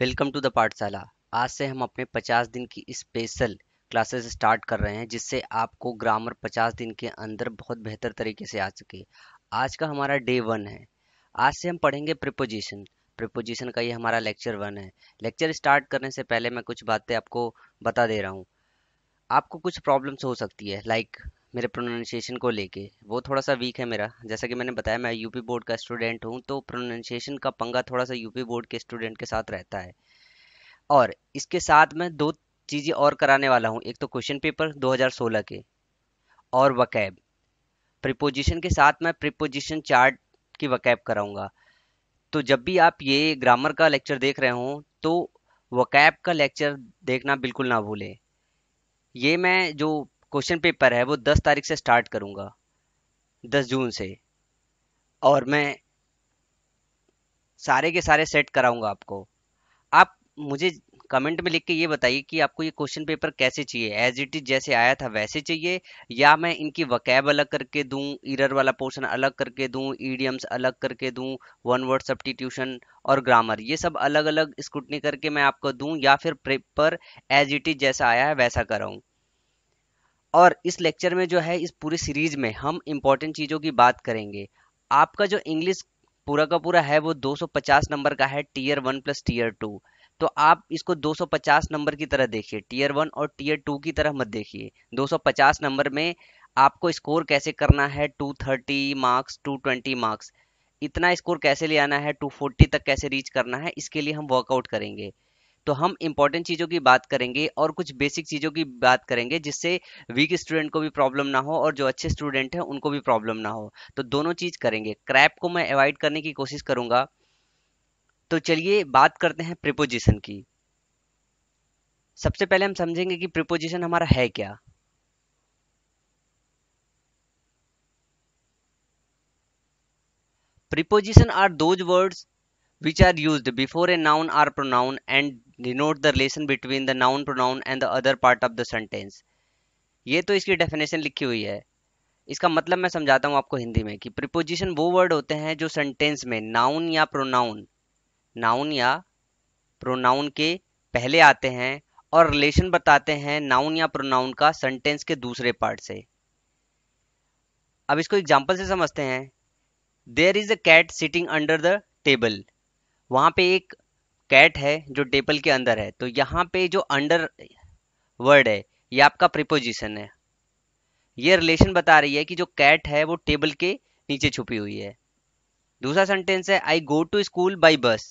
Welcome to the पाठशाला आज से हम अपने 50 दिन की स्पेशल क्लासेस स्टार्ट कर रहे हैं जिससे आपको ग्रामर 50 दिन के अंदर बहुत बेहतर तरीके से आ सके आज का हमारा डे वन है आज से हम पढ़ेंगे प्रिपोजिशन प्रिपोजिशन का ये हमारा लेक्चर वन है लेक्चर स्टार्ट करने से पहले मैं कुछ बातें आपको बता दे रहा हूँ आपको कुछ प्रॉब्लम्स हो सकती है लाइक like, मेरे प्रोनाउंसिएशन को लेके वो थोड़ा सा वीक है मेरा जैसा कि मैंने बताया मैं यूपी बोर्ड का स्टूडेंट हूँ तो प्रोनाउंसिएशन का पंगा थोड़ा सा यूपी बोर्ड के स्टूडेंट के साथ रहता है और इसके साथ मैं दो चीज़ें और कराने वाला हूँ एक तो क्वेश्चन पेपर 2016 के और वकैब प्रिपोजिशन के साथ मैं प्रिपोजिशन चार्ट की वकैब कराऊंगा तो जब भी आप ये ग्रामर का लेक्चर देख रहे हों तो वकैब का लेक्चर देखना बिल्कुल ना भूलें ये मैं जो क्वेश्चन पेपर है वो दस तारीख से स्टार्ट करूँगा दस जून से और मैं सारे के सारे सेट कराऊंगा आपको आप मुझे कमेंट में लिख के ये बताइए कि आपको ये क्वेश्चन पेपर कैसे चाहिए एज इट इज जैसे आया था वैसे चाहिए या मैं इनकी वकैब अलग करके दूं इरर वाला पोर्शन अलग करके दूं ईडियम्स अलग करके दूं वन वर्ड सब्टीट्यूशन और ग्रामर ये सब अलग अलग स्क्रूटनी करके मैं आपको दूं या फिर पेपर एज इट इज जैसा आया है वैसा कराऊँ और इस लेक्चर में जो है इस पूरी सीरीज में हम इम्पोर्टेंट चीज़ों की बात करेंगे आपका जो इंग्लिश पूरा का पूरा है वो 250 नंबर का है tier one plus tier two तो आप इसको 250 नंबर की तरह देखिए टीयर वन और टीयर टू की तरह मत देखिए 250 नंबर में आपको स्कोर कैसे करना है 230 मार्क्स 220 मार्क्स इतना स्कोर कैसे ले आना है 240 तक कैसे रीच करना है इसके लिए हम वर्कआउट करेंगे तो हम इंपॉर्टेंट चीज़ों की बात करेंगे और कुछ बेसिक चीज़ों की बात करेंगे जिससे वीक स्टूडेंट को भी प्रॉब्लम ना हो और जो अच्छे स्टूडेंट हैं उनको भी प्रॉब्लम ना हो तो दोनों चीज़ करेंगे क्रैप को मैं अवॉइड करने की कोशिश करूंगा तो चलिए बात करते हैं प्रिपोजिशन की सबसे पहले हम समझेंगे कि प्रिपोजिशन हमारा है क्या preposition are those words which are used before a noun or pronoun and denote the relation between the noun pronoun and the other part of the sentence ये तो इसकी डेफिनेशन लिखी हुई है इसका मतलब मैं समझाता हूँ आपको हिंदी में कि प्रिपोजिशन वो वर्ड होते हैं जो सेंटेंस में नाउन या प्रोनाउन नाउन या प्रोनाउन के पहले आते हैं और रिलेशन बताते हैं नाउन या प्रोनाउन का सेंटेंस के दूसरे पार्ट से अब इसको एग्जाम्पल से समझते हैं there is a cat sitting under the table वहां पे एक कैट है जो टेबल के अंदर है तो यहाँ पे जो अंडर वर्ड है ये आपका प्रिपोजिशन है ये रिलेशन बता रही है कि जो कैट है वो टेबल के नीचे छुपी हुई है दूसरा सेंटेंस है I go to school by bus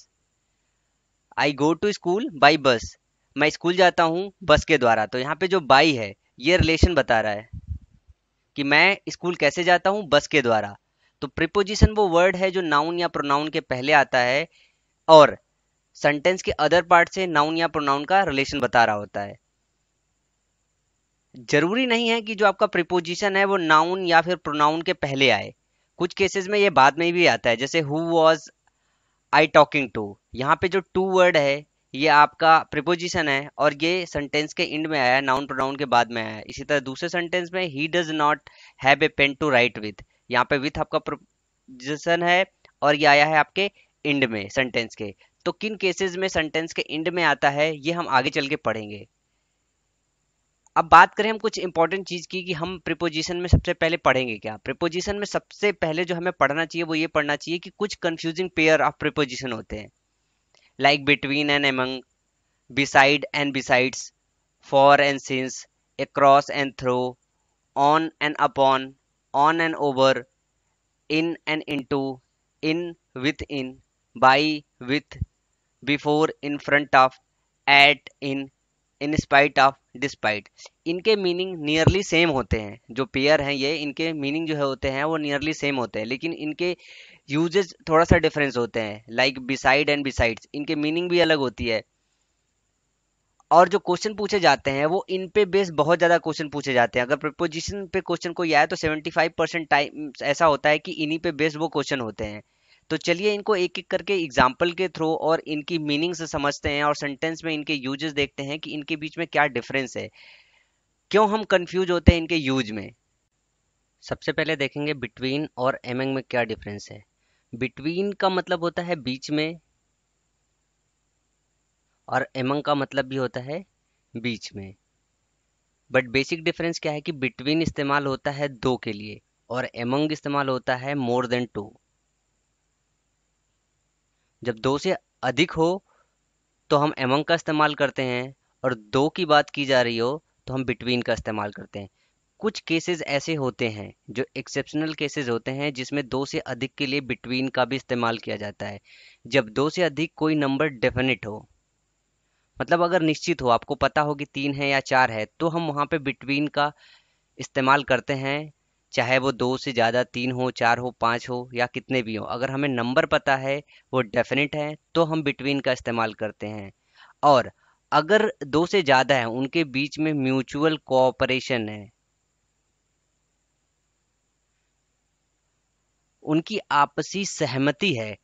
I go to school by bus मैं स्कूल जाता हूँ बस के द्वारा तो यहाँ पे जो बाई है ये रिलेशन बता रहा है कि मैं स्कूल कैसे जाता हूँ बस के द्वारा तो प्रिपोजिशन वो वर्ड है जो नाउन या प्रोनाउन के पहले आता है और सेंटेंस के अदर पार्ट से नाउन या प्रोनाउन का रिलेशन बता रहा होता है जरूरी नहीं है कि जो आपका प्रिपोजिशन है वो नाउन या फिर प्रोनाउन के पहले आए कुछ केसेस में ये बाद में भी आता है जैसे who was I talking to यहाँ पे जो टू वर्ड है ये आपका प्रिपोजिशन है और ये सेंटेंस के एंड में आया नाउन प्रोनाउन के बाद में आया इसी तरह दूसरे सेंटेंस में he does not have a pen to write with यहाँ पे विथ आपका प्रिपोजिशन है और ये आया है आपके एंड में सेंटेंस के तो किन केसेस में सेंटेंस के एंड में आता है ये हम आगे चल के पढ़ेंगे अब बात करें हम कुछ इंपॉर्टेंट चीज़ की कि हम प्रिपोजिशन में सबसे पहले पढ़ेंगे क्या प्रिपोजिशन में सबसे पहले जो हमें पढ़ना चाहिए वो ये पढ़ना चाहिए कि कुछ कंफ्यूजिंग पेयर ऑफ प्रिपोजिशन होते हैं like between and among beside and besides for and since through on and upon on and over in and into in with in by with before in front of at in in spite of despite इनके meaning nearly same होते हैं जो pair हैं ये इनके meaning जो है होते हैं वो नियरली सेम होते हैं लेकिन इनके यूजेज थोड़ा सा डिफरेंस होते हैं लाइक बिसाइड एंड बिसाइड्स इनके मीनिंग भी अलग होती है और जो क्वेश्चन पूछे जाते हैं वो इन पे बेस बहुत ज़्यादा क्वेश्चन पूछे जाते हैं अगर प्रपोजिशन पे क्वेश्चन कोई आए तो 75 परसेंट टाइम ऐसा होता है कि इन्हीं पे बेस वो क्वेश्चन होते हैं तो चलिए इनको एक एक करके एग्जाम्पल के थ्रू और इनकी से समझते हैं और सेंटेंस में इनके यूजेस देखते हैं कि इनके बीच में क्या डिफरेंस है क्यों हम कंफ्यूज होते हैं इनके यूज में सबसे पहले देखेंगे बिटवीन और एमंग में क्या डिफरेंस है बिटवीन का मतलब होता है बीच में और एमंग का मतलब भी होता है बीच में बट बेसिक डिफरेंस क्या है कि बिटवीन इस्तेमाल होता है दो के लिए और एमंग इस्तेमाल होता है मोर देन टू जब दो से अधिक हो तो हम एमंग का इस्तेमाल करते हैं और दो की बात की जा रही हो तो हम बिटवीन का इस्तेमाल करते हैं कुछ केसेस ऐसे होते हैं जो एक्सेप्शनल केसेस होते हैं जिसमें दो से अधिक के लिए बिटवीन का भी इस्तेमाल किया जाता है जब दो से अधिक कोई नंबर डेफिनेट हो मतलब अगर निश्चित हो आपको पता हो कि तीन है या चार है तो हम वहाँ पे बिटवीन का इस्तेमाल करते हैं चाहे वो दो से ज़्यादा तीन हो चार हो पाँच हो या कितने भी हो अगर हमें नंबर पता है वो डेफिनेट है तो हम बिटवीन का इस्तेमाल करते हैं और अगर दो से ज़्यादा है उनके बीच में म्यूचुअल कोऑपरेशन है उनकी आपसी सहमति है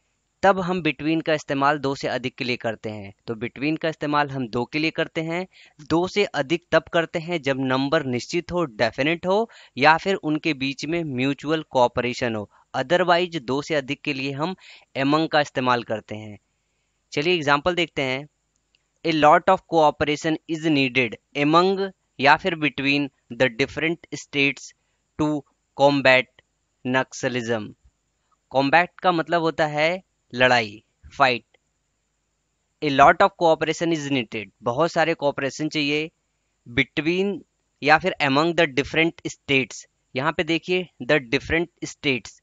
तब हम बिटवीन का इस्तेमाल दो से अधिक के लिए करते हैं तो बिटवीन का इस्तेमाल हम दो के लिए करते हैं दो से अधिक तब करते हैं जब नंबर निश्चित हो डेफिनेट हो या फिर उनके बीच में म्यूचुअल कॉपरेशन हो अदरवाइज दो से अधिक के लिए हम एमंग का इस्तेमाल करते हैं चलिए एग्जाम्पल देखते हैं a lot of cooperation is needed among या फिर between the different states to combat naxalism combat का मतलब होता है लड़ाई fight a lot of cooperation is needed बहुत सारे कोऑपरेशन चाहिए बिटवीन या फिर एमंग द डिफरेंट स्टेट्स यहाँ पे देखिए द डिफरेंट स्टेट्स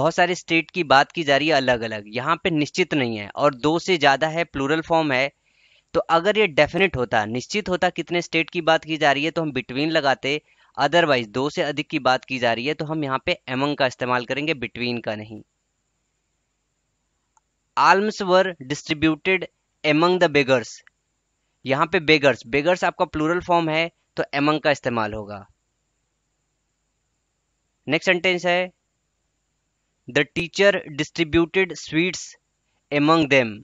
बहुत सारे स्टेट की बात की जा रही है अलग अलग यहाँ पे निश्चित नहीं है और दो से ज़्यादा है प्लूरल फॉर्म है तो अगर ये डेफिनेट होता निश्चित होता कितने स्टेट की बात की जा रही है तो हम बिटवीन लगाते अदरवाइज दो से अधिक की बात की जा रही है तो हम यहाँ पे एमंग का इस्तेमाल करेंगे बिटवीन का नहीं alms were distributed among the beggars यहां पे बेगर्स बेगर्स आपका प्लूरल फॉर्म है तो एमंग का इस्तेमाल होगा नेक्स्ट सेंटेंस है the teacher distributed sweets among them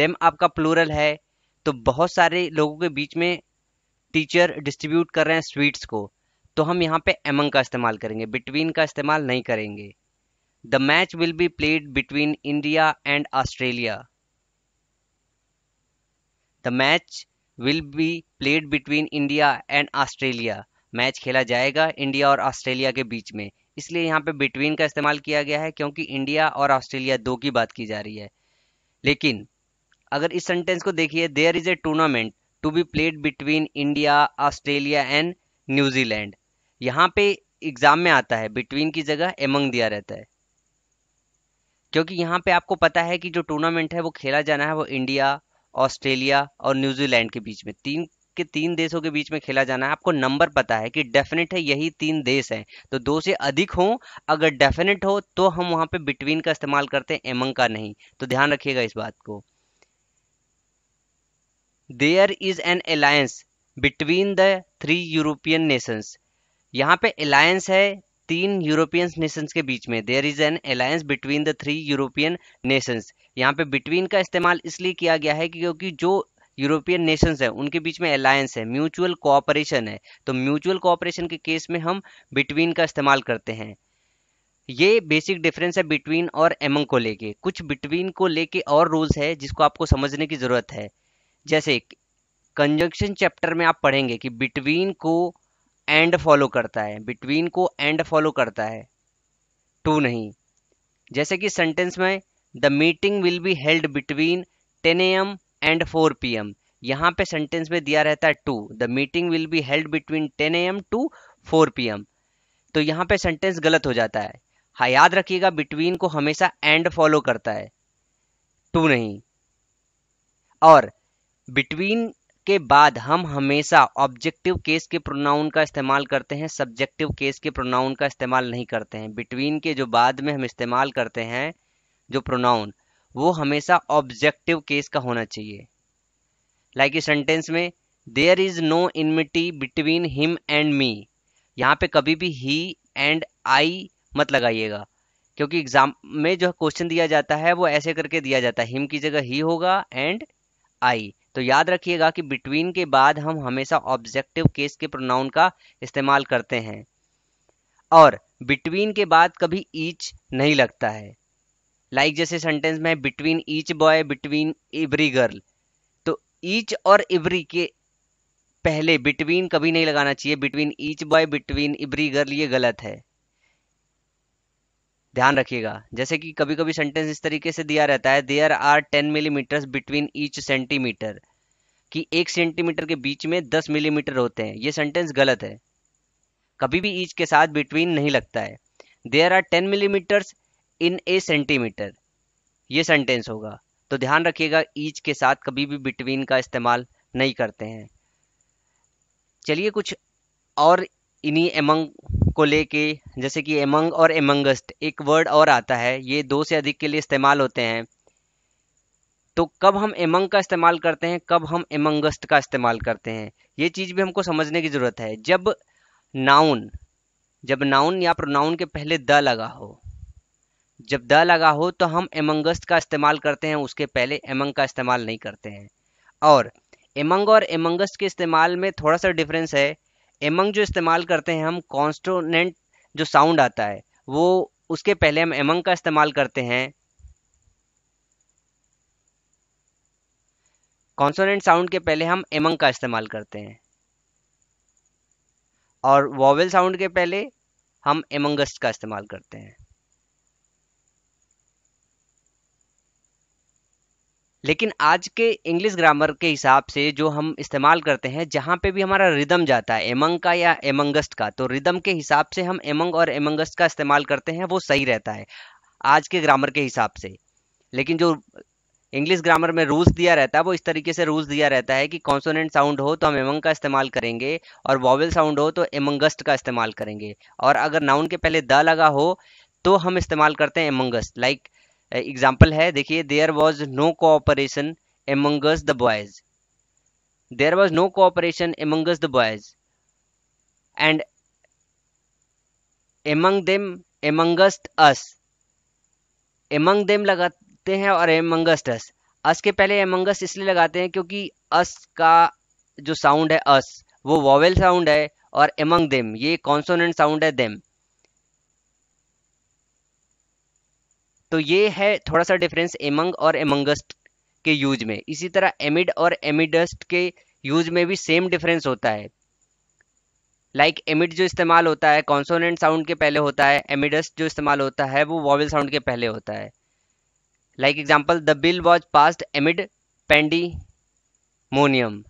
them आपका प्लूरल है तो बहुत सारे लोगों के बीच में टीचर डिस्ट्रीब्यूट कर रहे हैं स्वीट्स को तो हम यहां पे एमंग का इस्तेमाल करेंगे बिटवीन का इस्तेमाल नहीं करेंगे the match will be played between India and Australia the match will be played between India and Australia match खेला जाएगा इंडिया और ऑस्ट्रेलिया के बीच में इसलिए यहाँ पे बिटवीन का इस्तेमाल किया गया है क्योंकि इंडिया और ऑस्ट्रेलिया दो की बात की जा रही है लेकिन अगर इस सेंटेंस को देखिए there is a tournament to be played between India Australia and New Zealand यहाँ पे एग्जाम में आता है बिटवीन की जगह एमंग दिया रहता है क्योंकि यहाँ पे आपको पता है कि जो टूर्नामेंट है वो खेला जाना है वो इंडिया ऑस्ट्रेलिया और न्यूजीलैंड के बीच में तीन के तीन देशों के बीच में खेला जाना है आपको नंबर पता है कि डेफिनेट है यही तीन देश हैं तो दो से अधिक हो अगर डेफिनेट हो तो हम वहाँ पे बिटवीन का इस्तेमाल करते हैं एमंग का नहीं तो ध्यान रखिएगा इस बात को there is an alliance between the three European nations यहाँ पे अलायंस है तीन यूरोपियन नेशंस के बीच में there is an alliance between the three European nations यहाँ पे बिटवीन का इस्तेमाल इसलिए किया गया है क्योंकि जो यूरोपियन नेशंस है उनके बीच में अलायंस है म्यूचुअल कोऑपरेशन है तो म्यूचुअल कोऑपरेशन के केस में हम बिटवीन का इस्तेमाल करते हैं ये बेसिक डिफरेंस है बिटवीन और एमंग को लेके कुछ बिटवीन को लेके और रूल्स है जिसको आपको समझने की ज़रूरत है जैसे कंजंक्शन चैप्टर में आप पढ़ेंगे कि बिटवीन को एंड फॉलो करता है बिटवीन को एंड फॉलो करता है टू नहीं जैसे कि सेंटेंस में the meeting will be held between ten A M and four P M यहाँ पे सेंटेंस में दिया रहता है to the meeting will be held between ten A M to four P M तो यहाँ पे सेंटेंस गलत हो जाता है हाँ याद रखिएगा बिटवीन को हमेशा एंड फॉलो करता है टू नहीं और बिटवीन उसके बाद हम हमेशा ऑब्जेक्टिव केस के प्रोनाउन का इस्तेमाल करते हैं सब्जेक्टिव केस के प्रोनाउन का इस्तेमाल नहीं करते हैं बिटवीन के जो बाद में हम इस्तेमाल करते हैं जो प्रोनाउन वो हमेशा ऑब्जेक्टिव केस का होना चाहिए लाइक like इस सेंटेंस में there is no enmity between him and me यहाँ पे कभी भी ही एंड आई मत लगाइएगा क्योंकि एग्जाम में जो क्वेश्चन दिया जाता है वो ऐसे करके दिया जाता है हिम की जगह ही होगा एंड आई तो याद रखिएगा कि बिटवीन के बाद हम हमेशा ऑब्जेक्टिव केस के प्रोनाउन का इस्तेमाल करते हैं और बिटवीन के बाद कभी ईच नहीं लगता है लाइक like जैसे सेंटेंस में between each boy between every girl तो ईच और एवरी के पहले बिटवीन कभी नहीं लगाना चाहिए between each boy between every girl ये गलत है ध्यान रखिएगा जैसे कि कभी कभी सेंटेंस इस तरीके से दिया रहता है there are ten millimetre between each centimetre कि एक सेंटीमीटर के बीच में दस मिलीमीटर होते हैं ये सेंटेंस गलत है कभी भी ईच के साथ बिटवीन नहीं लगता है there are ten millimetres in a centimetre ये सेंटेंस होगा तो ध्यान रखिएगा ईच के साथ कभी भी बिटवीन का इस्तेमाल नहीं करते हैं चलिए कुछ और इन्हीं एमंग को लेके जैसे कि एमंग और एमंगस्ट एक वर्ड और आता है ये दो से अधिक के लिए इस्तेमाल होते हैं तो कब हम एमंग का इस्तेमाल करते हैं कब हम एमंगस्ट का इस्तेमाल करते हैं ये चीज़ भी हमको समझने की ज़रूरत है जब नाउन जब नाउन या प्रोनाउन के पहले द लगा हो जब द लगा हो तो हम एमंगस्ट का इस्तेमाल करते हैं उसके पहले एमंग का इस्तेमाल नहीं करते हैं और एमंग और एमंगस्ट के इस्तेमाल में थोड़ा सा डिफरेंस है एमंग जो इस्तेमाल करते हैं हम कॉन्स्टोनेंट जो साउंड आता है वो उसके पहले हम एमंग का इस्तेमाल करते हैं कॉन्सोनेंट साउंड के पहले हम एमंग का इस्तेमाल करते हैं और वॉवेल साउंड के पहले हम एमंगस्ट का इस्तेमाल करते हैं लेकिन आज के इंग्लिश ग्रामर के हिसाब से जो हम इस्तेमाल करते हैं जहाँ पे भी हमारा रिदम जाता है एमंग का या एमंगस्ट का तो रिदम के हिसाब से हम एमंग और एमंगस्ट का इस्तेमाल करते हैं वो सही रहता है आज के ग्रामर के हिसाब से लेकिन जो इंग्लिश ग्रामर में रूल्स दिया रहता है वो इस तरीके से रूल्स दिया रहता है कि कॉन्सोनेंट साउंड हो तो हम एमंग का इस्तेमाल करेंगे और वॉवल साउंड हो तो एमंगस्ट का इस्तेमाल करेंगे और अगर नाउन के पहले द लगा हो तो हम इस्तेमाल करते हैं एमंगस्ट लाइक like, एग्जाम्पल है देखिए there was no cooperation amongst the boys there was no cooperation amongst the boys and among them amongst us among them लगाते हैं और एमंगस्ट अस अस के पहले एमंगस इसलिए लगाते हैं क्योंकि अस का जो साउंड है अस वो वॉवेल साउंड है और एमंग देम ये कॉन्सोनेंट साउंड है देम तो ये है थोड़ा सा डिफरेंस एमंग और एमंगस्ट के यूज में इसी तरह एमिड और एमिडस्ट के यूज में भी सेम डिफरेंस होता है लाइक like, एमिड जो इस्तेमाल होता है कॉन्सोनेंट साउंड के पहले होता है एमिडस्ट जो इस्तेमाल होता है वो वॉवल साउंड के पहले होता है like example the bill was passed amid pandemonium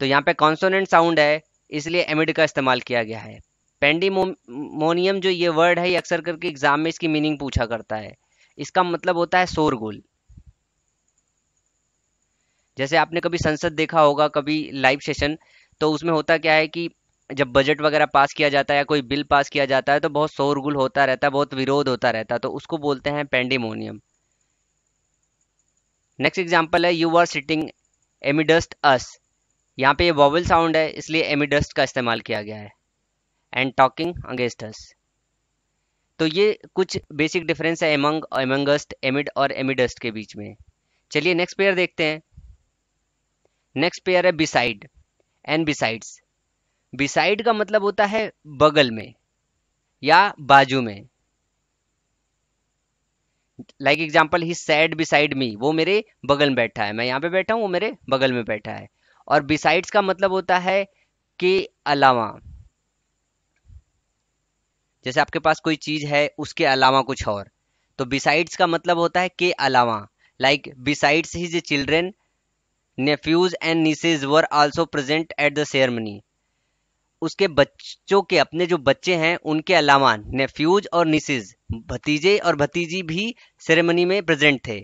तो यहाँ पे कॉन्सोनेंट साउंड है इसलिए एमिड का इस्तेमाल किया गया है मोनियम जो ये वर्ड है ये अक्सर करके एग्जाम में इसकी मीनिंग पूछा करता है इसका मतलब होता है शोरगुल जैसे आपने कभी संसद देखा होगा कभी लाइव सेशन तो उसमें होता क्या है कि जब बजट वगैरह पास किया जाता है या कोई बिल पास किया जाता है तो बहुत शोरगुल होता रहता है बहुत विरोध होता रहता है तो उसको बोलते हैं पेंडिमोनियम नेक्स्ट एग्जाम्पल है you are sitting amidst us यहाँ पे ये वॉवल साउंड है इसलिए एमिडस्ट का इस्तेमाल किया गया है एंड टॉकिंग अगेंस्ट अस तो ये कुछ बेसिक डिफरेंस है एमंग एमंगस्ट एमिड और एमिडस्ट के बीच में चलिए नेक्स्ट पेयर देखते हैं नेक्स्ट पेयर है बिसाइड एंड बिसाइड्स बिसाइड का मतलब होता है बगल में या बाजू में like example he said beside me वो मेरे बगल में बैठा है मैं यहां पे बैठा हूं वो मेरे बगल में बैठा है और बिसाइड्स का मतलब होता है के अलावा जैसे आपके पास कोई चीज़ है उसके अलावा कुछ और तो बिसाइड्स का मतलब होता है के अलावा like besides his children nephews and nieces were also present at the ceremony उसके बच्चों के अपने जो बच्चे हैं उनके अलावा नेफ्यूज और निसेज भतीजे और भतीजी भी सेरेमनी में प्रेजेंट थे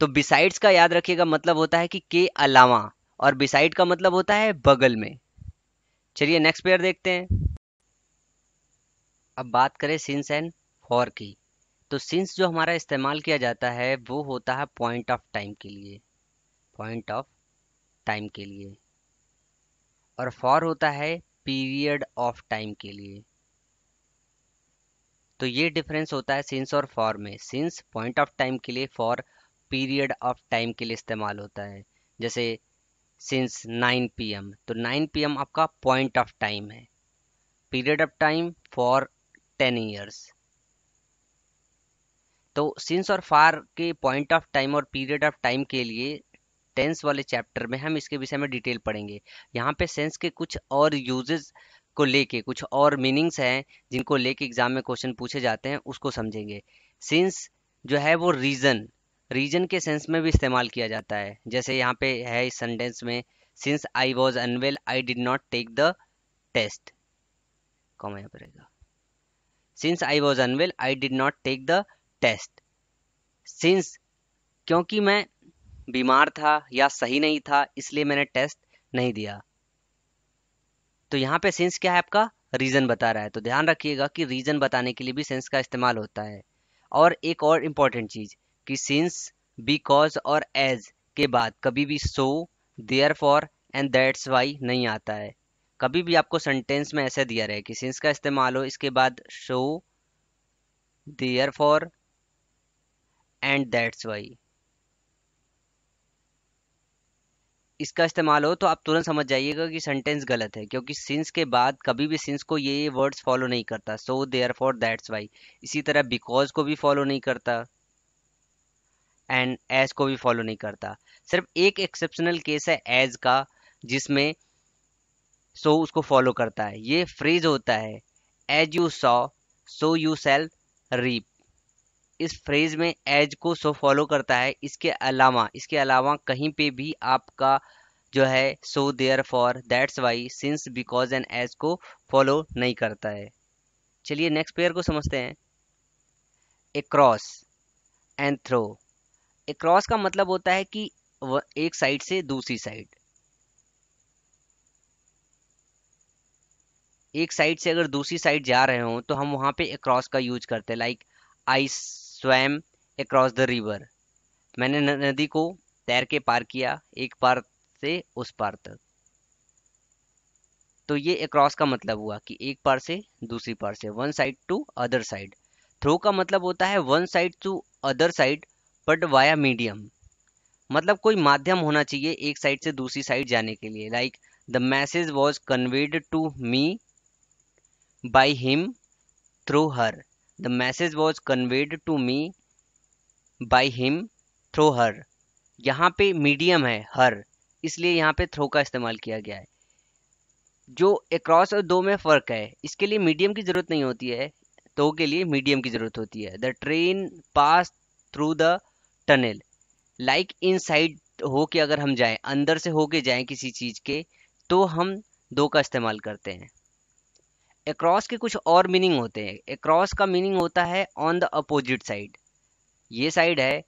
तो बिसाइड्स का याद रखिएगा मतलब होता है कि के अलावा और बिसाइड का मतलब होता है बगल में चलिए नेक्स्ट पेयर देखते हैं अब बात करें सिंस एंड फॉर की तो सिंस जो हमारा इस्तेमाल किया जाता है वो होता है पॉइंट ऑफ टाइम के लिए पॉइंट ऑफ टाइम के लिए और फॉर होता है पीरियड ऑफ टाइम के लिए तो ये डिफरेंस होता है सिंस और फॉर में सिंस पॉइंट ऑफ टाइम के लिए फॉर पीरियड ऑफ टाइम के लिए इस्तेमाल होता है जैसे सिंस 9 पीएम तो 9 पीएम आपका पॉइंट ऑफ टाइम है period of time for ten years तो सिंस और फार के पॉइंट ऑफ टाइम और पीरियड ऑफ टाइम के लिए टेंस वाले चैप्टर में हम इसके विषय में डिटेल पढ़ेंगे यहाँ पे सेंस के कुछ और यूजेस को लेके कुछ और मीनिंग्स हैं जिनको लेके एग्जाम में क्वेश्चन पूछे जाते हैं उसको समझेंगे सिंस जो है वो रीजन रीजन के सेंस में भी इस्तेमाल किया जाता है जैसे यहाँ पे है इस सेंटेंस में since I was unwell I did not take the test कौन यहाँ पर रहेगा since I was unwell I did not take the test since क्योंकि मैं बीमार था या सही नहीं था इसलिए मैंने टेस्ट नहीं दिया तो यहाँ पे सिंस क्या है आपका रीज़न बता रहा है तो ध्यान रखिएगा कि रीज़न बताने के लिए भी सेंस का इस्तेमाल होता है और एक और इम्पॉर्टेंट चीज़ कि सिंस बिकॉज और एज के बाद कभी भी so therefore and that's why नहीं आता है कभी भी आपको सेंटेंस में ऐसे दिया रहे कि सिंस का इस्तेमाल हो इसके बाद so therefore and that's why इसका इस्तेमाल हो तो आप तुरंत समझ जाइएगा कि सेंटेंस गलत है क्योंकि सिंस के बाद कभी भी सिंस को ये वर्ड्स फॉलो नहीं करता so therefore that's why इसी तरह बिकॉज को भी फॉलो नहीं करता एंड एज को भी फॉलो नहीं करता सिर्फ एक एक्सेप्शनल केस है एज का जिसमें सो so उसको फॉलो करता है ये फ्रेज होता है as you sow so you shall reap इस फ्रेज में एज को सो फॉलो करता है इसके अलावा इसके अलावा कहीं पे भी आपका जो है so therefore that's why since because and as को फॉलो नहीं करता है चलिए नेक्स्ट पेयर को समझते हैं एक्रॉस एंड थ्रो एक्रॉस का मतलब होता है कि एक साइड से दूसरी साइड एक साइड से अगर दूसरी साइड जा रहे हो तो हम वहां पे अक्रॉस का यूज करते हैं like I swam across the river मैंने नदी को तैर के पार किया एक पार से उस पार तक तो ये अक्रॉस का मतलब हुआ कि एक पार से दूसरी पार से one side to other side through का मतलब होता है one side to other side but via medium मतलब कोई माध्यम होना चाहिए एक साइड से दूसरी साइड जाने के लिए like the message was conveyed to me by him through her. The message was conveyed to me by him through her. यहाँ पे मीडियम है हर इसलिए यहाँ पे थ्रो का इस्तेमाल किया गया है जो अक्रॉस और दो में फ़र्क है इसके लिए मीडियम की ज़रूरत नहीं होती है दो के लिए मीडियम की ज़रूरत होती है the train passed through the tunnel like inside हो के अगर हम जाएं अंदर से होके जाएं किसी चीज़ के तो हम दो का इस्तेमाल करते हैं अक्रॉस के कुछ और मीनिंग होते हैं अक्रॉस का मीनिंग होता है ऑन द अपोजिट साइड ये साइड है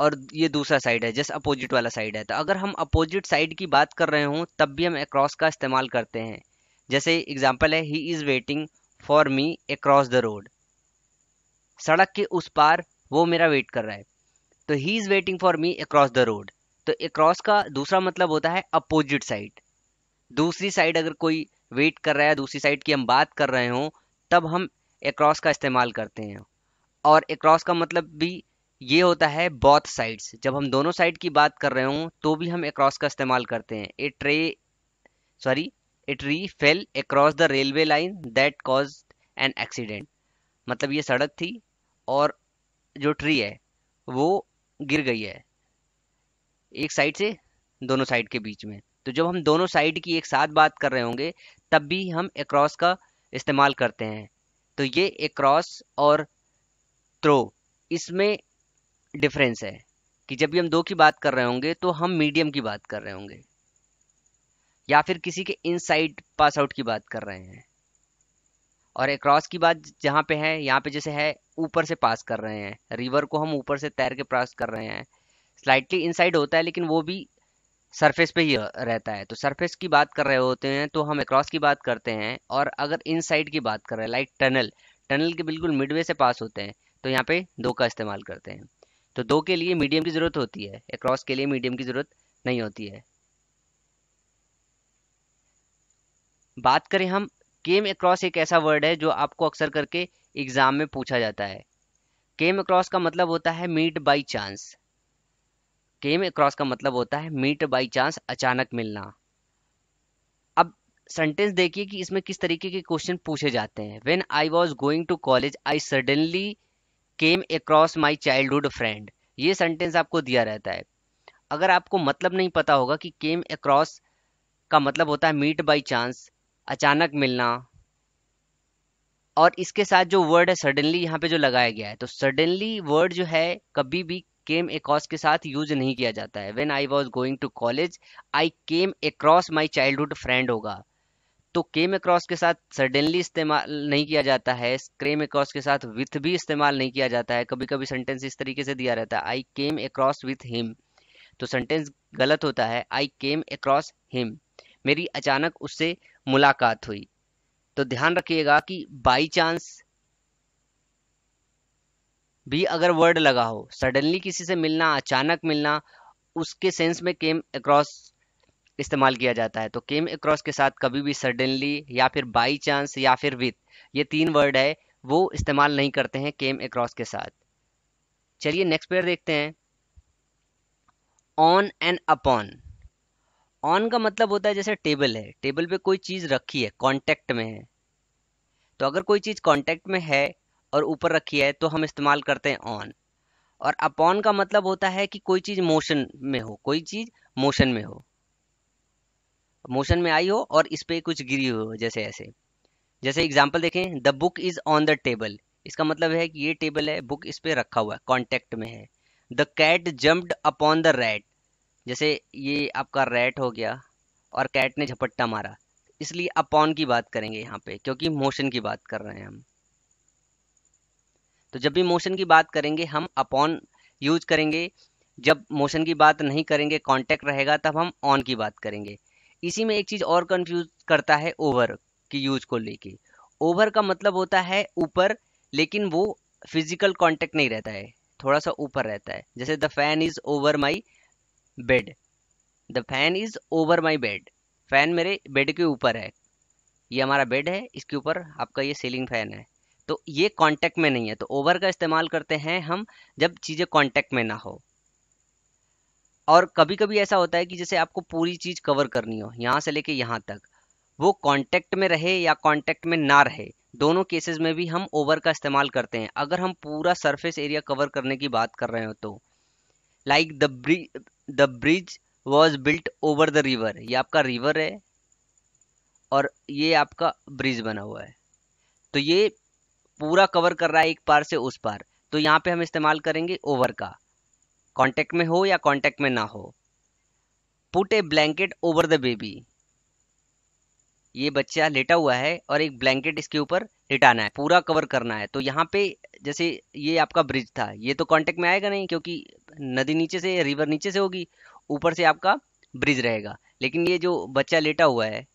और ये दूसरा साइड है जस्ट अपोजिट वाला साइड है तो अगर हम अपोजिट साइड की बात कर रहे हों तब भी हम अक्रॉस का इस्तेमाल करते हैं जैसे एग्जाम्पल है he is waiting for me across the road सड़क के उस पार वो मेरा वेट कर रहा है तो he is waiting for me across the road तो अक्रॉस का दूसरा मतलब होता है अपोजिट साइड दूसरी साइड अगर कोई वेट कर रहा है दूसरी साइड की हम बात कर रहे हों तब हम एक्रॉस का इस्तेमाल करते हैं और एक्रॉस का मतलब भी ये होता है बॉथ साइड्स जब हम दोनों साइड की बात कर रहे हों तो भी हम एक्रॉस का इस्तेमाल करते हैं a tray sorry a tree fell across the railway line that cause an accident मतलब ये सड़क थी और जो ट्री है वो गिर गई है एक साइड से दोनों साइड के बीच में तो जब हम दोनों साइड की एक साथ बात कर रहे होंगे तब भी हम एक्रॉस का इस्तेमाल करते हैं तो ये एक्रॉस और थ्रो इसमें डिफरेंस है कि जब भी हम दो की बात कर रहे होंगे तो हम मीडियम की बात कर रहे होंगे या फिर किसी के इनसाइड पास आउट की बात कर रहे हैं और एक्रॉस की बात जहाँ पे है यहाँ पे जैसे है ऊपर से पास कर रहे हैं रिवर को हम ऊपर से तैर के पास कर रहे हैं स्लाइटली इनसाइड होता है लेकिन वो भी सरफेस पे ही रहता है तो सरफेस की बात कर रहे होते हैं तो हम अक्रॉस की बात करते हैं और अगर इन साइड की बात कर रहे हैं लाइक टनल टनल के बिल्कुल मिडवे से पास होते हैं तो यहाँ पे दो का इस्तेमाल करते हैं तो दो के लिए मीडियम की ज़रूरत होती है अक्रॉस के लिए मीडियम की ज़रूरत नहीं होती है बात करें हम केम अक्रॉस एक ऐसा वर्ड है जो आपको अक्सर करके एग्जाम में पूछा जाता है केम अक्रॉस का मतलब होता है meet by chance came across का मतलब होता है मीट बाई चांस अचानक मिलना अब सेंटेंस देखिए कि इसमें किस तरीके के क्वेश्चन पूछे जाते हैं when I was going to college I suddenly came across my childhood friend ये सेंटेंस आपको दिया रहता है अगर आपको मतलब नहीं पता होगा कि केम अक्रॉस का मतलब होता है मीट बाई चांस अचानक मिलना और इसके साथ जो वर्ड है सडनली यहाँ पे जो लगाया गया है तो सडनली वर्ड जो है कभी भी केम अक्रॉस के साथ यूज नहीं किया जाता है when I was going to college I came across my childhood friend होगा तो केम अक्रॉस के साथ सडनली इस्तेमाल नहीं किया जाता है क्रेम अक्रॉस के साथ विथ भी इस्तेमाल नहीं किया जाता है कभी कभी सेंटेंस इस तरीके से दिया रहता है I came across with him तो सेंटेंस गलत होता है आई केम अक्रॉस हिम मेरी अचानक उससे मुलाकात हुई तो ध्यान रखिएगा कि बाई चांस भी अगर वर्ड लगा हो सडनली किसी से मिलना अचानक मिलना उसके सेंस में केम अक्रॉस इस्तेमाल किया जाता है तो केम अक्रॉस के साथ कभी भी सडनली या फिर बाई चांस या फिर विथ ये तीन वर्ड है वो इस्तेमाल नहीं करते हैं केम अक्रॉस के साथ चलिए नेक्स्ट पेयर देखते हैं ऑन एंड अपॉन ऑन का मतलब होता है जैसे टेबल है टेबल पे कोई चीज़ रखी है कॉन्टेक्ट में है तो अगर कोई चीज़ कॉन्टेक्ट में है और ऊपर रखी है तो हम इस्तेमाल करते हैं ऑन और अपॉन का मतलब होता है कि कोई चीज़ मोशन में हो कोई चीज़ मोशन में हो मोशन में आई हो और इस पर कुछ गिरी हो जैसे ऐसे जैसे एग्जाम्पल देखें the book is on the table इसका मतलब है कि ये टेबल है बुक इस पर रखा हुआ है कॉन्टेक्ट में है the cat jumped upon the rat जैसे ये आपका रैट हो गया और कैट ने झपट्टा मारा इसलिए अपॉन की बात करेंगे यहाँ पे क्योंकि मोशन की बात कर रहे हैं हम तो जब भी मोशन की बात करेंगे हम अपॉन यूज करेंगे जब मोशन की बात नहीं करेंगे कॉन्टेक्ट रहेगा तब हम ऑन की बात करेंगे इसी में एक चीज़ और कंफ्यूज करता है ओवर की यूज को लेके ओवर का मतलब होता है ऊपर लेकिन वो फिजिकल कॉन्टेक्ट नहीं रहता है थोड़ा सा ऊपर रहता है जैसे the fan is over my bed the fan is over my bed fan मेरे बेड के ऊपर है ये हमारा बेड है इसके ऊपर आपका ये सीलिंग फैन है तो ये कॉन्टेक्ट में नहीं है तो ओवर का इस्तेमाल करते हैं हम जब चीज़ें कॉन्टेक्ट में ना हो और कभी कभी ऐसा होता है कि जैसे आपको पूरी चीज़ कवर करनी हो यहां से लेके यहां तक वो कॉन्टेक्ट में रहे या कॉन्टेक्ट में ना रहे दोनों केसेस में भी हम ओवर का इस्तेमाल करते हैं अगर हम पूरा सरफेस एरिया कवर करने की बात कर रहे हो तो like the bridge the bridge was built over the river ये आपका रिवर है और ये आपका ब्रिज बना हुआ है तो ये पूरा कवर कर रहा है एक पार से उस पार तो यहाँ पे हम इस्तेमाल करेंगे ओवर का कॉन्टेक्ट में हो या कॉन्टेक्ट में ना हो put a blanket over the baby ये बच्चा लेटा हुआ है और एक ब्लैंकेट इसके ऊपर लिटाना है पूरा कवर करना है तो यहाँ पे जैसे ये आपका ब्रिज था ये तो कांटेक्ट में आएगा नहीं क्योंकि नदी नीचे से रिवर नीचे से होगी ऊपर से आपका ब्रिज रहेगा लेकिन ये जो बच्चा लेटा हुआ है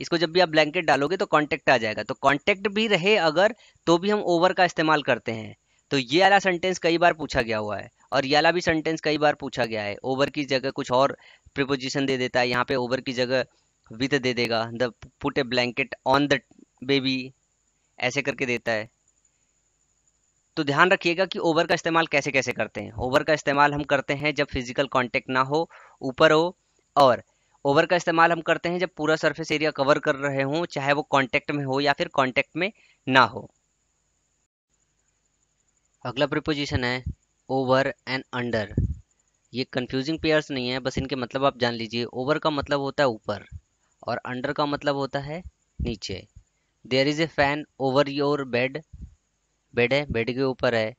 इसको जब भी आप ब्लैंकेट डालोगे तो कॉन्टेक्ट आ जाएगा तो कॉन्टेक्ट भी रहे अगर तो भी हम ओवर का इस्तेमाल करते हैं तो ये वाला सेंटेंस कई बार पूछा गया हुआ है और ये वाला भी सेंटेंस कई बार पूछा गया है ओवर की जगह कुछ और प्रिपोजिशन दे देता है यहाँ पे ओवर की जगह विथ दे देगा the put a blanket on the baby ऐसे करके देता है तो ध्यान रखिएगा कि ओवर का इस्तेमाल कैसे कैसे करते हैं ओवर का इस्तेमाल हम करते हैं जब फिजिकल कॉन्टेक्ट ना हो ऊपर हो और ओवर का इस्तेमाल हम करते हैं जब पूरा सरफेस एरिया कवर कर रहे हों चाहे वो कॉन्टेक्ट में हो या फिर कॉन्टेक्ट में ना हो अगला प्रिपोजिशन है ओवर एंड अंडर ये कन्फ्यूजिंग पेयर्स नहीं है बस इनके मतलब आप जान लीजिए ओवर का मतलब होता है ऊपर और अंडर का मतलब होता है नीचे there is a fan over your bed bed है बेड के ऊपर है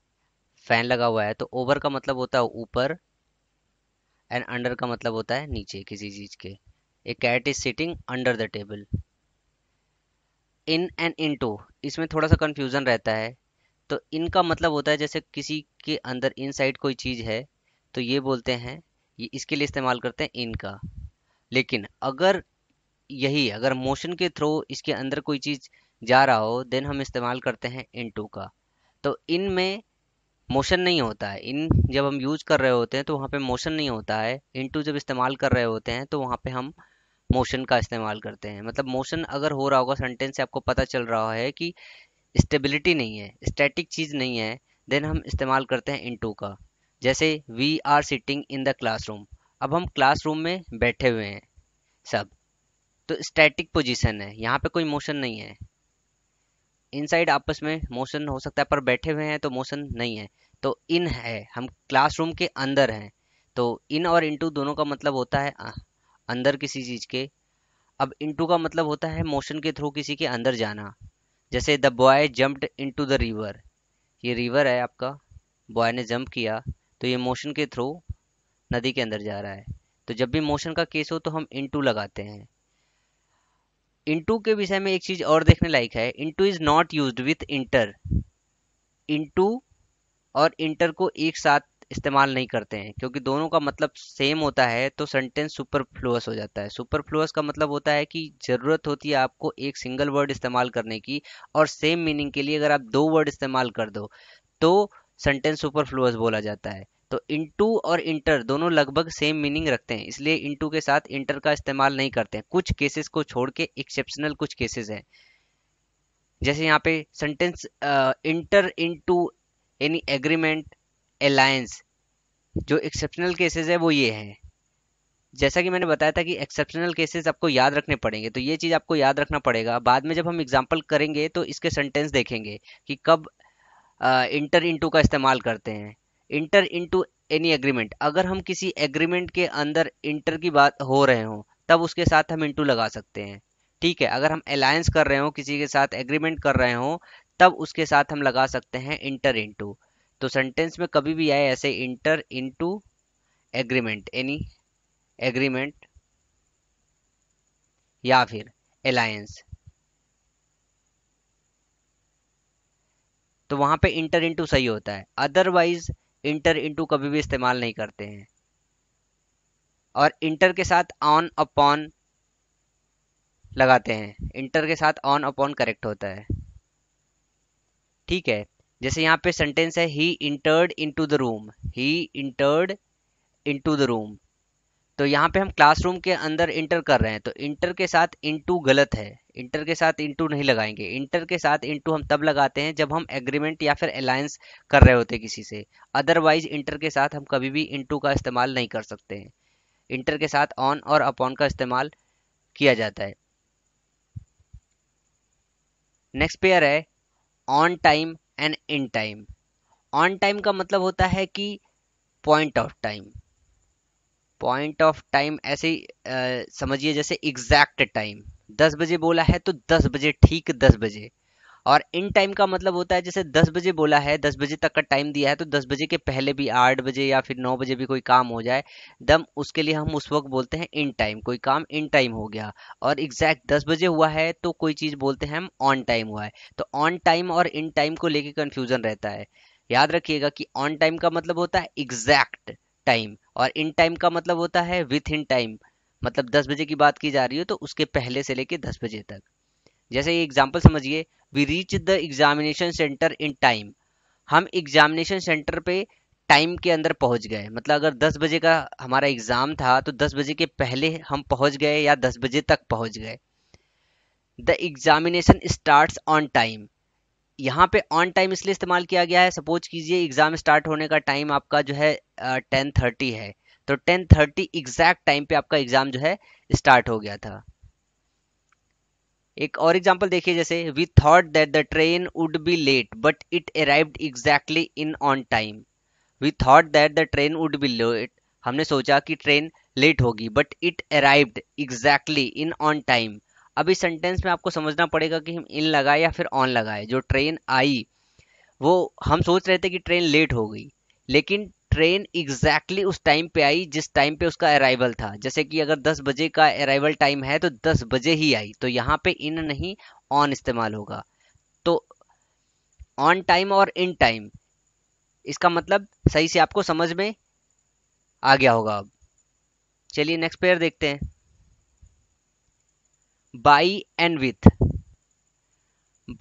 फैन लगा हुआ है तो ओवर का मतलब होता है ऊपर एंड अंडर का मतलब होता है नीचे किसी चीज के a cat is sitting under the table in and into इसमें थोड़ा सा कंफ्यूजन रहता है तो इन का मतलब होता है जैसे किसी के अंदर साइड कोई चीज़ है तो ये बोलते हैं ये इसके लिए इस्तेमाल करते हैं इन का लेकिन अगर यही अगर मोशन के थ्रू इसके अंदर कोई चीज़ जा रहा हो देन हम इस्तेमाल करते हैं इन टू का तो इन में मोशन नहीं होता है इन जब हम यूज कर रहे होते हैं तो वहाँ पे मोशन नहीं होता है टू जब इस्तेमाल कर रहे होते हैं तो वहाँ पे हम मोशन का इस्तेमाल करते हैं मतलब मोशन अगर हो रहा होगा सेंटेंस से आपको पता चल रहा है कि स्टेबिलिटी नहीं है स्टैटिक चीज़ नहीं है देन हम इस्तेमाल करते हैं टू का जैसे we are sitting in the room अब हम रूम में बैठे हुए हैं सब तो स्टैटिक पोजिशन है यहाँ पे कोई मोशन नहीं है इनसाइड आपस में मोशन हो सकता है पर बैठे हुए हैं तो मोशन नहीं है तो इन है हम क्लासरूम के अंदर हैं तो इन और इंटू दोनों का मतलब होता है अंदर किसी चीज़ के अब इंटू का मतलब होता है मोशन के थ्रू किसी के अंदर जाना जैसे the boy jumped into the river ये रिवर है आपका बॉय ने जंप किया तो ये मोशन के थ्रू नदी के अंदर जा रहा है तो जब भी मोशन का केस हो तो हम इंटू लगाते हैं इंटू के विषय में एक चीज और देखने लायक है into is not use with inter into और इंटर को एक साथ इस्तेमाल नहीं करते हैं क्योंकि दोनों का मतलब सेम होता है तो सेंटेंस फ्लूस हो जाता है फ्लूस का मतलब होता है कि ज़रूरत होती है आपको एक सिंगल वर्ड इस्तेमाल करने की और सेम मीनिंग के लिए अगर आप दो वर्ड इस्तेमाल कर दो तो सेंटेंस सुपरफ्लूअस बोला जाता है तो इंटू और इंटर दोनों लगभग सेम मीनिंग रखते हैं इसलिए इंटू के साथ इंटर का इस्तेमाल नहीं करते हैं कुछ केसेस को छोड़ के एक्सेप्शनल कुछ केसेस हैं जैसे यहाँ पे sentence inter into any agreement alliance जो एक्सेप्शनल केसेस है वो ये है जैसा कि मैंने बताया था कि एक्सेप्शनल केसेस आपको याद रखने पड़ेंगे तो ये चीज़ आपको याद रखना पड़ेगा बाद में जब हम एग्जाम्पल करेंगे तो इसके सेंटेंस देखेंगे कि कब इंटर इंटू का इस्तेमाल करते हैं इंटर इंटू एनी एग्रीमेंट अगर हम किसी एग्रीमेंट के अंदर इंटर की बात हो रहे हो तब उसके साथ हम इंटू लगा सकते हैं ठीक है अगर हम अलायंस कर रहे हो किसी के साथ एग्रीमेंट कर रहे हो तब उसके साथ हम लगा सकते हैं इंटर इंटू तो सेंटेंस में कभी भी आए ऐसे inter into agreement any agreement या फिर अलायंस तो वहां पे इंटर इंटू सही होता है अदरवाइज इंटर इंटू कभी भी इस्तेमाल नहीं करते हैं और इंटर के साथ ऑन अपॉन लगाते हैं इंटर के साथ ऑन अपॉन करेक्ट होता है ठीक है जैसे यहाँ पे सेंटेंस है he entered to the room he entered to the room तो यहाँ पे हम क्लासरूम के अंदर इंटर कर रहे हैं तो इंटर के साथ इंटू गलत है इंटर के साथ इंटू नहीं लगाएंगे इंटर के साथ इंटू हम तब लगाते हैं जब हम एग्रीमेंट या फिर अलायंस कर रहे होते किसी से अदरवाइज इंटर के साथ हम कभी भी इंटू का इस्तेमाल नहीं कर सकते हैं इंटर के साथ ऑन और अपॉन का इस्तेमाल किया जाता है नेक्स्ट पेयर है on time and in time on time का मतलब होता है कि point of time point of time ऐसे समझिए जैसे एग्जैक्ट टाइम दस बजे बोला है तो दस बजे ठीक दस बजे और इन टाइम का मतलब होता है जैसे दस बजे बोला है दस बजे तक का टाइम दिया है तो दस बजे के पहले भी आठ बजे या फिर नौ बजे भी कोई काम हो जाए दम उसके लिए हम उस वक्त बोलते हैं इन टाइम कोई काम इन टाइम हो गया और एग्जैक्ट दस बजे हुआ है तो कोई चीज़ बोलते हैं हम ऑन टाइम हुआ है तो ऑन टाइम और इन टाइम को लेकर कन्फ्यूजन रहता है याद रखिएगा कि ऑन टाइम का मतलब होता है एग्जैक्ट टाइम और इन टाइम का मतलब होता है विथ इन टाइम मतलब दस बजे की बात की जा रही हो तो उसके पहले से लेके दस बजे तक जैसे ये एग्जाम्पल समझिए we reach the examination centre in time हम एग्जामिनेशन सेंटर पे टाइम के अंदर पहुंच गए मतलब अगर 10 बजे का हमारा एग्जाम था तो 10 बजे के पहले हम पहुंच गए या 10 बजे तक पहुंच गए the examination start on time यहाँ पे ऑन टाइम इसलिए इस्तेमाल किया गया है सपोज कीजिए एग्जाम स्टार्ट होने का टाइम आपका जो है टेन थर्टी है तो 10:30 थर्टी एग्जैक्ट टाइम पे आपका एग्जाम जो है स्टार्ट हो गया था एक और एग्जाम्पल देखिए जैसे we thought that the train would be late but it arrived exactly in on time we thought that the train would be late हमने सोचा कि ट्रेन लेट होगी but it arrived exactly in on time अब इस sentence में आपको समझना पड़ेगा कि हम इन लगाए या फिर ऑन लगाए जो ट्रेन आई वो हम सोच रहे थे कि ट्रेन लेट हो गई लेकिन ट्रेन एग्जैक्टली उस टाइम पे आई जिस टाइम पे उसका अराइवल था जैसे कि अगर 10 बजे का अराइवल टाइम है तो 10 बजे ही आई तो यहाँ पे इन नहीं ऑन इस्तेमाल होगा तो ऑन टाइम और इन टाइम इसका मतलब सही से आपको समझ में आ गया होगा अब चलिए नेक्स्ट पेयर देखते हैं बाई एंड विथ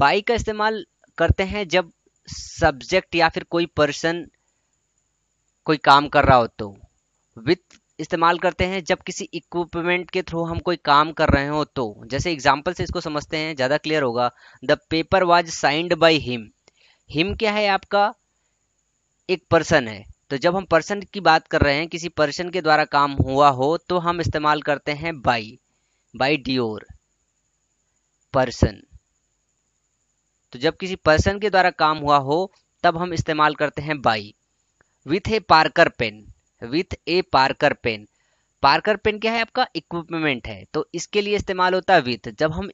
बाई का इस्तेमाल करते हैं जब सब्जेक्ट या फिर कोई पर्सन कोई काम कर रहा हो तो विथ इस्तेमाल करते हैं जब किसी इक्विपमेंट के थ्रू हम कोई काम कर रहे हो तो जैसे एग्जाम्पल से इसको समझते हैं ज़्यादा क्लियर होगा the paper was signed by him him क्या है आपका एक पर्सन है तो जब हम पर्सन की बात कर रहे हैं किसी पर्सन के द्वारा काम हुआ हो तो हम इस्तेमाल करते हैं बाई बाई डियोर पर्सन तो जब किसी पर्सन के द्वारा काम हुआ हो तब हम इस्तेमाल करते हैं by with a Parker pen with a Parker pen Parker pen क्या है आपका इक्विपमेंट है तो इसके लिए इस्तेमाल होता है विथ जब हम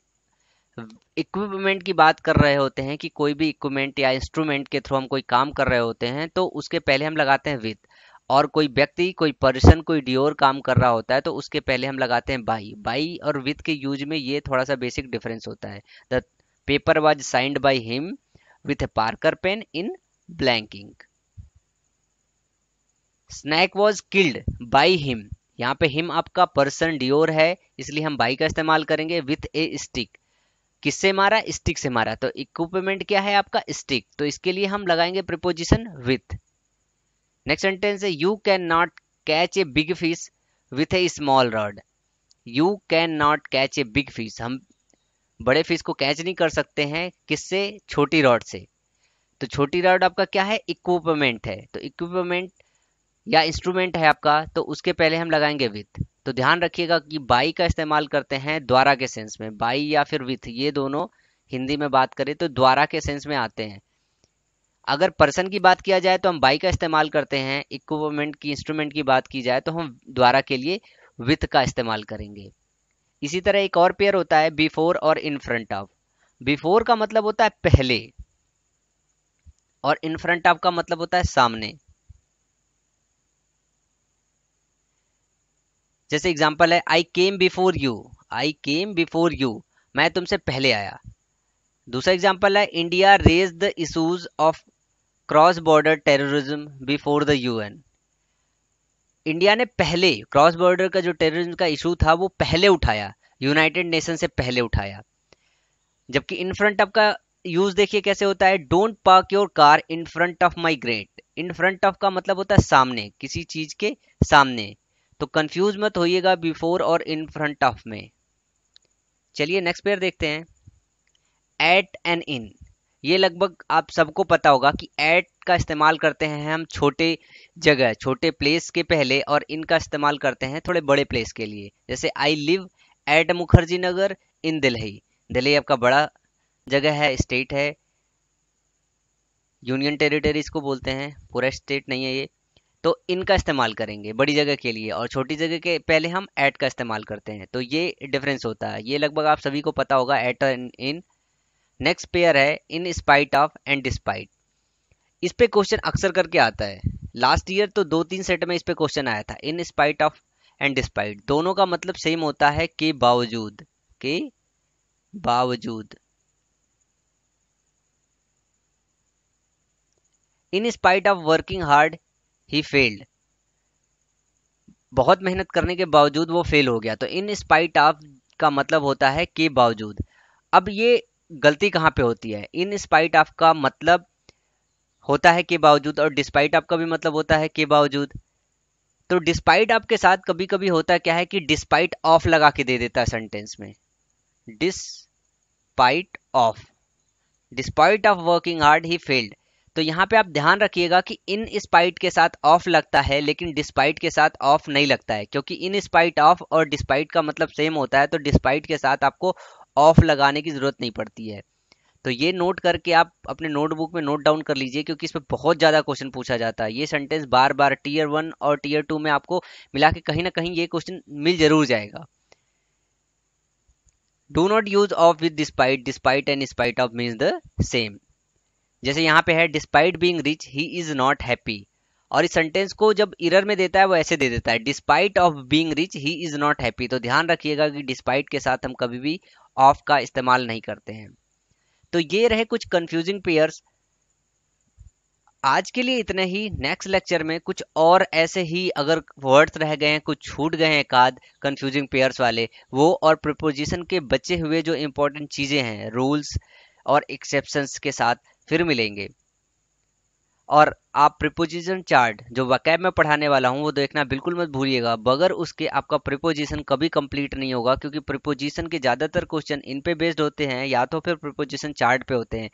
इक्विपमेंट की बात कर रहे होते हैं कि कोई भी इक्विपमेंट या इंस्ट्रूमेंट के थ्रू हम कोई काम कर रहे होते हैं तो उसके पहले हम लगाते हैं विथ और कोई व्यक्ति कोई पर्सन कोई डिओर काम कर रहा होता है तो उसके पहले हम लगाते हैं बाई बाई और विथ के यूज में ये थोड़ा सा बेसिक डिफरेंस होता है the paper was signed by him with Parker pen in blanking snake was killed by him यहाँ पे हिम आपका पर्सन डियोर है इसलिए हम बाई का इस्तेमाल करेंगे विथ ए स्टिक किससे मारा स्टिक से मारा तो इक्विपमेंट क्या है आपका स्टिक तो इसके लिए हम लगाएंगे प्रिपोजिशन विथ नेक्स्ट सेंटेंस है you can not catch a big fish with a small rod you can not catch a big fish हम बड़े फिश को कैच नहीं कर सकते हैं किससे छोटी रॉड से तो छोटी रॉड आपका क्या है इक्विपमेंट है तो इक्विपमेंट या इंस्ट्रूमेंट है आपका तो उसके पहले हम लगाएंगे विथ तो ध्यान रखिएगा कि बाई का इस्तेमाल करते हैं द्वारा के सेंस में बाई या फिर विथ ये दोनों हिंदी में बात करें तो द्वारा के सेंस में आते हैं अगर पर्सन की बात किया जाए तो हम बाई का इस्तेमाल करते हैं इक्वमेंट की इंस्ट्रूमेंट की बात की जाए तो हम द्वारा के लिए विथ का इस्तेमाल करेंगे इसी तरह एक और पेयर होता है बिफोर और इन फ्रंट ऑफ बिफोर का मतलब होता है पहले और इन फ्रंट ऑफ का मतलब होता है सामने जैसे एग्जाम्पल है I came before you I came before you मैं तुमसे पहले आया दूसरा एग्जाम्पल है India raise the issues of cross border terrorism before the UN India ने पहले क्रॉस बॉर्डर का जो टेररिज्म का इशू था वो पहले उठाया यूनाइटेड नेशन से पहले उठाया जबकि इन फ्रंट ऑफ का यूज देखिए कैसे होता है don't park your car in front of my great in front of का मतलब होता है सामने किसी चीज के सामने तो कंफ्यूज मत होइएगा बिफोर और इन फ्रंट ऑफ में चलिए नेक्स्ट पेयर देखते हैं एट एंड इन ये लगभग आप सबको पता होगा कि एट का इस्तेमाल करते हैं हम छोटे जगह छोटे प्लेस के पहले और इनका इस्तेमाल करते हैं थोड़े बड़े प्लेस के लिए जैसे I live at Mukherjee Nagar in Delhi Delhi आपका बड़ा जगह है स्टेट है यूनियन टेरिटरीज को बोलते हैं पूरा स्टेट नहीं है ये तो इनका इस्तेमाल करेंगे बड़ी जगह के लिए और छोटी जगह के पहले हम ऐट का इस्तेमाल करते हैं तो ये डिफरेंस होता है ये लगभग आप सभी को पता होगा एट इन नेक्स्ट पेयर है in spite of and despite इस पे क्वेश्चन अक्सर करके आता है लास्ट ईयर तो दो तीन सेट में इस पे क्वेश्चन आया था in spite of and despite दोनों का मतलब सेम होता है के बावजूद के बावजूद in spite of working hard he failed बहुत मेहनत करने के बावजूद वो फेल हो गया तो इन स्पाइट ऑफ का मतलब होता है के बावजूद अब ये गलती कहाँ पे होती है इन स्पाइट ऑफ का मतलब होता है के बावजूद और डिस्पाइट ऑफ का भी मतलब होता है के बावजूद तो डिस्पाइट ऑफ के साथ कभी कभी होता क्या है कि डिस्पाइट ऑफ लगा के दे देता है सेंटेंस में despite of despite of working hard he failed तो यहाँ पे आप ध्यान रखिएगा कि इन स्पाइट के साथ ऑफ लगता है लेकिन डिस्पाइट के साथ ऑफ नहीं लगता है क्योंकि इन स्पाइट ऑफ और डिस्पाइट का मतलब सेम होता है तो डिस्पाइट के साथ आपको ऑफ लगाने की जरूरत नहीं पड़ती है तो ये नोट करके आप अपने नोटबुक में नोट डाउन कर लीजिए क्योंकि इसमें बहुत ज़्यादा क्वेश्चन पूछा जाता है ये सेंटेंस बार बार टीयर वन और टीयर टू में आपको मिला के कहीं ना कहीं ये क्वेश्चन मिल जरूर जाएगा do not use of with despite despite and spite of means the same जैसे यहाँ पे है despite being rich he is not happy और इस सेंटेंस को जब इरर में देता है वो ऐसे दे देता है despite of being rich he is not happy तो ध्यान रखिएगा कि डिस्पाइट के साथ हम कभी भी ऑफ का इस्तेमाल नहीं करते हैं तो ये रहे कुछ कंफ्यूजिंग पेयर्स आज के लिए इतने ही नेक्स्ट लेक्चर में कुछ और ऐसे ही अगर वर्ड्स रह गए हैं कुछ छूट गए हैं काद कंफ्यूजिंग कन्फ्यूजिंग पेयर्स वाले वो और प्रपोजिशन के बचे हुए जो इंपॉर्टेंट चीज़ें हैं रूल्स और एक्सेप्शंस के साथ फिर मिलेंगे और आप प्रिपोजिशन चार्ट जो वकैब में पढ़ाने वाला हूँ वो देखना बिल्कुल मत भूलिएगा बगैर उसके आपका प्रिपोजिशन कभी कंप्लीट नहीं होगा क्योंकि प्रिपोजिशन के ज़्यादातर क्वेश्चन इन पे बेस्ड होते हैं या तो फिर प्रिपोजिशन चार्ट पे होते हैं